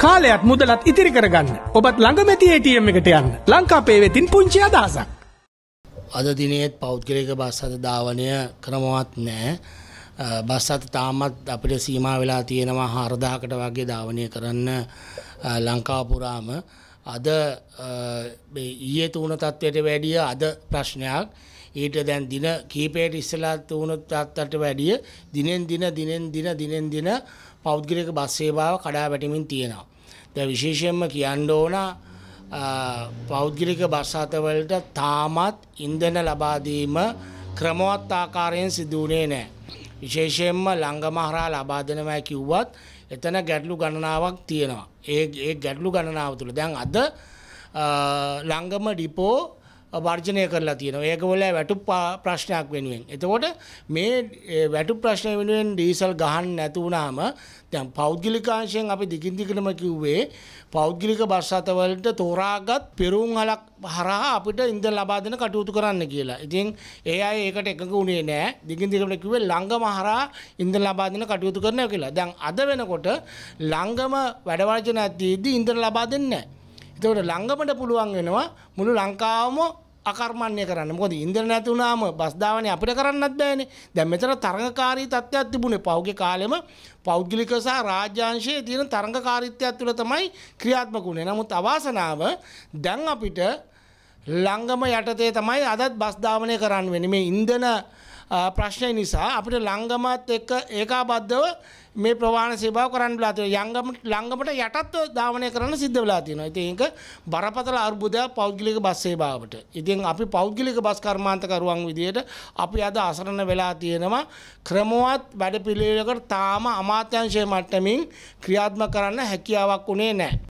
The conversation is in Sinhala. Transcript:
කාලයත් මුදලත් ඉතිරි කරගන්න. ඔබත් ළඟමැති ATM එකට යන්න. ලංකාපේ වෙතින් පුංචි අදහසක්. අද දිනේත් පෞද්ගලික බස් අද ධාවනය ක්‍රමවත් නැහැ. බස් අත තාමත් අපිට සීමා වෙලා තියෙනවා 4000කට වගේ ධාවනය කරන්න ලංකාව පුරාම. අද ඊයේ තුන තත්වයට වැඩිය අද ප්‍රශ්නයක්. ඊට දැන් දින කීපයට ඉස්සලාත් වුණොත් තාත්තට වැඩිය දිනෙන් දින දිනෙන් දින දිනෙන් දින පෞද්ගලික බස් සේවාව කඩා වැටෙමින් තියෙනවා. දැන් විශේෂයෙන්ම කියන්න ඕන පෞද්ගලික බස් අතවලට තාමත් ඉන්ධන ලබා දීම ක්‍රමවත් ආකාරයෙන් සිදු වුණේ නැහැ. විශේෂයෙන්ම ලංගම හරහා ලබා දෙනවා කිව්වත් එතන ගැටලු ගණනාවක් තියෙනවා. ඒ ඒ ගැටලු ගණනාව තුළ දැන් අද ලංගම ඩිපෝ වර්ජනය කරලා තියෙනවා. ඒකවල වැටුප් ප්‍රශ්නයක් වෙනුවෙන්. එතකොට මේ වැටුප් ප්‍රශ්නය වෙනුවෙන් ඩීසල් ගහන්න නැතු වුණාම දැන් පෞද්ගලික අංශයෙන් අපි දිගින් දිගටම කිව්වේ පෞද්ගලික බස් රථවලට තෝරාගත් පෙරුම් හලක් හරහා අපිට ඉන්ධන ලබා දෙන කටයුතු කරන්න කියලා. ඉතින් ඒ අය ඒකට එකඟ වුණේ නැහැ. දිගින් දිගටම කිව්වේ ළඟම හරහා ඉන්ධන ලබා දෙන කටයුතු කරනවා කියලා. දැන් අද වෙනකොට ළඟම වැඩ වර්ජන ඇද්දීදී ඉන්ධන ලබා දෙන්නේ නැහැ. එතකොට ළඟමට පුළුවන් වෙනවා මුළු ලංකාවම අකර්මණ්‍ය කරන්න මොකද ඉන්දර නැති වුණාම බස් ධාවනේ අපිට කරන්නත් බෑනේ. දැන් මෙතන තරඟකාරී තත්ත්වයක් තිබුණේ පහුගිය කාලෙම පෞද්ගලික සහ රාජ්‍යාංශයේ තියෙන තරඟකාරීත්වය තුළ තමයි ක්‍රියාත්මක වුණේ. නමුත් අවාසනාව දැන් අපිට ලංගම යටතේ තමයි අදත් බස් ධාවනය කරන්න වෙන්නේ. මේ ඉන්ධන ප්‍රශ්නය නිසා අපිට ලංගමත් එක්ක ඒකාබද්ධව මේ ප්‍රවාහන සේවාව කරන්න වෙලා තියෙනවා. යංගම ලංගමට යටත්ව ධාවනය කරන්න සිද්ධ වෙලා තියෙනවා. ඉතින් ඒක බරපතල අර්බුදයක් පෞද්ගලික බස් සේවාවට. ඉතින් අපි පෞද්ගලික බස් කර්මාන්තකරුවන් විදිහට අපි අද අසරණ වෙලා තියෙනවා. ක්‍රමවත් වැඩපිළිවෙලකට තාම අමාත්‍යංශයේ මට්ටමින් ක්‍රියාත්මක කරන්න හැකියාවක් උනේ නැහැ.